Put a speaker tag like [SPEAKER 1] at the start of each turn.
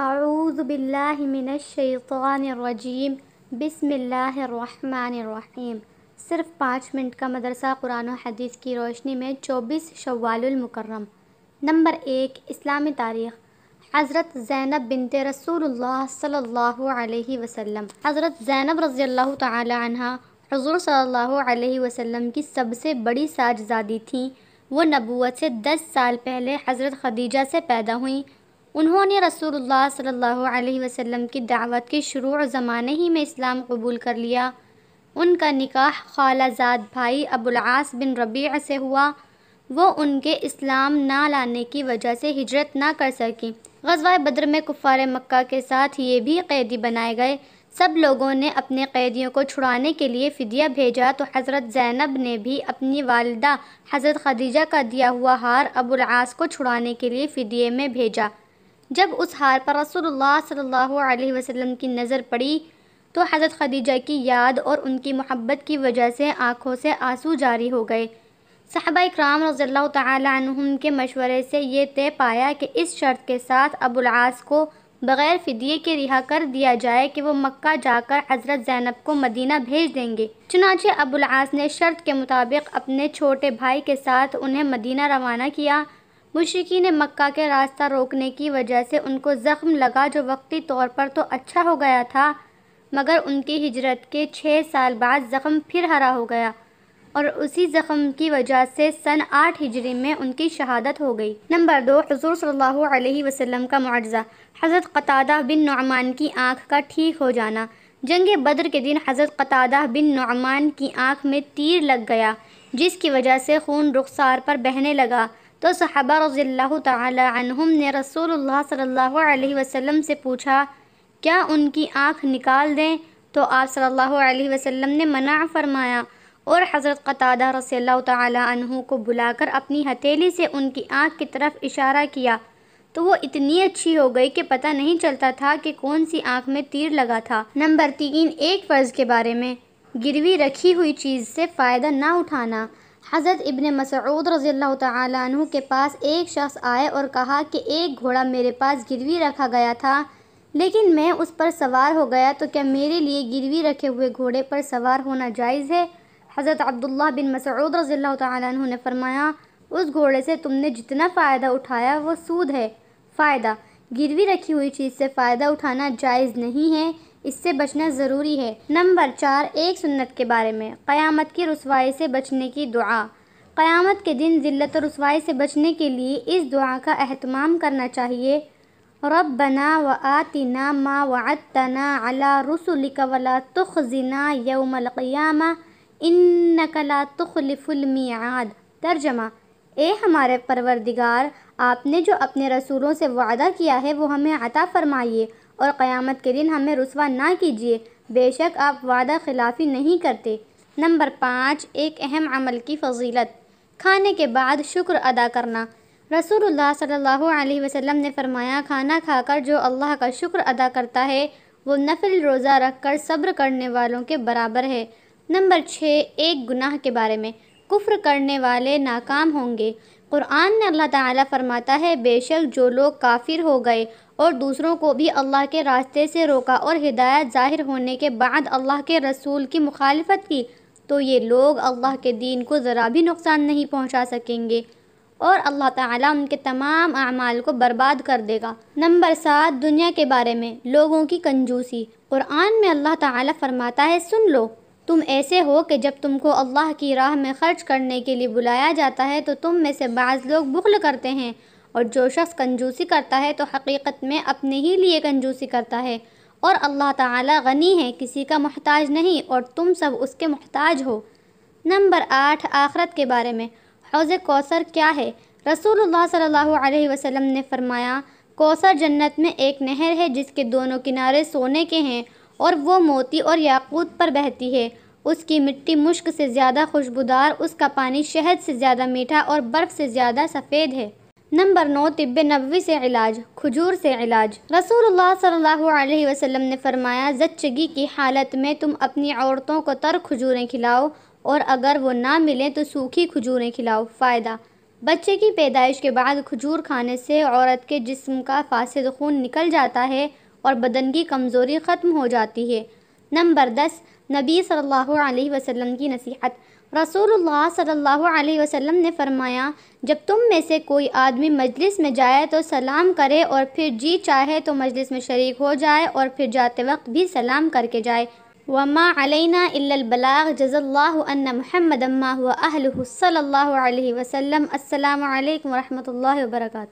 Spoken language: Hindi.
[SPEAKER 1] आऊज़बिल्लिमिनशैतरजीम बिसमीम सिर्फ पाँच मिनट का मदरसा कुरान हदीस की रोशनी में चौबीस शवालमकरम नंबर एक इस्लामी तारीख़ हज़रत ज़ैनब बिनते रसूलुल्लाह सल्लल्लाहु अलैहि हज़रत ज़ैनब रज़ी अल्लाह तहा हजूर सल्लल्लाहु अलैहि की सबसे बड़ी साजादी थीं वो नबूत से दस साल पहले हज़रत खदीजा से पैदा हुई उन्होंने रसूलुल्लाह सल्लल्लाहु अलैहि वसल्लम की दावत के शुरू ज़माने ही में इस्लाम कबूल कर लिया उनका निकाह खालाजाद भाई अबुलआस बिन रबी से हुआ वो उनके इस्लाम ना लाने की वजह से हिजरत ना कर सकी गजवा बद्र में कुफ़ार मक्का के साथ ये भी कैदी बनाए गए सब लोगों ने अपने कैदियों को छुड़ाने के लिए फ़दिया भेजा तो हज़रत ज़ैनब ने भी अपनी वालदा हज़रत खदीजा का दिया हुआ हार अबुलआस को छुड़ाने के लिए फ़दिये में भेजा जब उस हार पर रसूलुल्लाह सल्लल्लाहु अलैहि वसल्लम की नज़र पड़ी तो हज़रत खदीजा की याद और उनकी मोहब्बत की वजह से आँखों से आंसू जारी हो गए साहबा कराम रज़ल्ला तुम के मशवरे से ये तय पाया कि इस शर्त के साथ अबुलआस को बग़ैर फ़िदिए के रिहा कर दिया जाए कि वो मक्का जाकर हज़रत ज़ैनब को मदीना भेज देंगे चुनाचे अबुलास ने शर्त के मुताबिक अपने छोटे भाई के साथ उन्हें मदीना रवाना किया ने मक्का के रास्ता रोकने की वजह से उनको ज़ख्म लगा जो वक्ती तौर पर तो अच्छा हो गया था मगर उनकी हिजरत के छः साल बाद ज़ख्म फिर हरा हो गया और उसी ज़ख्म की वजह से सन आठ हिजरी में उनकी शहादत हो गई नंबर दो हजूर सल्लल्लाहु अलैहि वसल्लम का मुआवजा हज़रत कतादा बिन नुमान की आँख का ठीक हो जाना जंग बद्र के दिन हज़रत कतादा बिन नुमान की आँख में तीर लग गया जिसकी वजह से खून रुखसार पर बहने लगा तो सहाबा रज़ील्ला तुम ने रसूल सल्लल्लाहु वसम से पूछा क्या उनकी आँख निकाल दें तो आप सल्ला वसम ने मना फरमाया और हज़रत कतादा रसील तहु को बुलाकर अपनी हथेली से उनकी आँख की तरफ इशारा किया तो वो इतनी अच्छी हो गई कि पता नहीं चलता था कि कौन सी आँख में तीर लगा था नंबर तीन एक फ़र्ज़ के बारे में गिरवी रखी हुई चीज़ से फ़ायदा ना उठाना हज़रत इबन मसूद रज़ी तु के पास एक शख्स आए और कहा कि एक घोड़ा मेरे पास गिरवी रखा गया था लेकिन मैं उस पर सवार हो गया तो क्या मेरे लिए गिरवी रखे हुए घोड़े पर सवार होना जायज़ है हज़रत अब्दुल्ला बिन मसूद रज़ी तु ने फरमाया उस घोड़े से तुमने जितना फ़ायदा उठाया वो सूद है फ़ायदा गिरवी रखी हुई चीज़ से फ़ायदा उठाना जायज़ नहीं है इससे बचना ज़रूरी है नंबर चार एक सुन्नत के बारे में क़यामत की रसवाई से बचने की दुआ क़यामत के दिन जिलत और रसवाई से बचने के लिए इस दुआ का अहतमाम करना चाहिए रब बना व आतना व वतना अला रसुलिक तुख जना यौमलक़याम इन कला तुखलफुलमियाद तर्जमा ए हमारे परवरदिगार आपने जो अपने रसूलों से वादा किया है वो हमें अता फरमाइए और क़यामत के दिन हमें रसवा ना कीजिए बेशक आप वादा खिलाफी नहीं करते नंबर पाँच एक अहम अमल की फजीलत खाने के बाद शुक्र अदा करना रसूलुल्लाह सल्लल्लाहु अलैहि वसल्लम ने फरमाया खाना खाकर जो अल्लाह का शुक्र अदा करता है वो नफिल रोज़ा रख कर सब्र करने वालों के बराबर है नंबर छः एक गुनाह के बारे में कुफ्र करने वाले नाकाम होंगे कुरान ने अल्लाह ताला फरमाता है बेशक जो लोग काफिर हो गए और दूसरों को भी अल्लाह के रास्ते से रोका और हिदायत ज़ाहिर होने के बाद अल्लाह के रसूल की मुखालफत की तो ये लोग अल्लाह के दीन को ज़रा भी नुकसान नहीं पहुंचा सकेंगे और अल्लाह ताला उनके तमाम अमाल को बर्बाद कर देगा नंबर सात दुनिया के बारे में लोगों की कंजूसी क़ुरान में अल्लाह ताला फरमाता है सुन लो तुम ऐसे हो कि जब तुमको अल्लाह की राह में ख़र्च करने के लिए बुलाया जाता है तो तुम में से बाज़ लोग बुखल करते हैं और जो शख्स कंजूसी करता है तो हकीकत में अपने ही लिए कंजूसी करता है और अल्लाह ताला गनी है किसी का मोहताज नहीं और तुम सब उसके मोहताज हो नंबर आठ आखरत के बारे में हौज़ कौसर क्या है रसूलुल्लाह सल्लल्लाहु अलैहि वसल्लम ने फरमाया कौसर जन्नत में एक नहर है जिसके दोनों किनारे सोने के हैं और वो मोती और याकूत पर बहती है उसकी मिट्टी मुश्क से ज़्यादा खुशबूदार उसका पानी शहद से ज़्यादा मीठा और बर्फ़ से ज़्यादा सफ़ेद है नंबर नौ तिब नबी से इलाज खजूर से इलाज रसूल सल्लल्लाहु ने फरमाया जच्चगी की हालत में तुम अपनी औरतों को तर खजूरें खिलाओ और अगर वो ना मिलें तो सूखी खजूरें खिलाओ फ़ायदा बच्चे की पैदाइश के बाद खजूर खाने से औरत के जिस्म का फासद खून निकल जाता है और बदन की कमज़ोरी ख़त्म हो जाती है नंबर दस नबी सल्लल्लाहु अलैहि वसल्लम की नसीहत रसूलुल्लाह सल्लल्लाहु अलैहि वसल्लम ने फरमाया जब तुम में से कोई आदमी मजलिस में जाए तो सलाम करे और फिर जी चाहे तो मजलिस में शरीक हो जाए और फिर जाते वक्त भी सलाम करके जाए वमा अलैना इल्लबलाग जज़ल्ला महमदम्मा हुआ अहलु सल्लल्लाहु अलैहि वसल्लम अस्सलाम वालेकुम रहमतुल्लाहि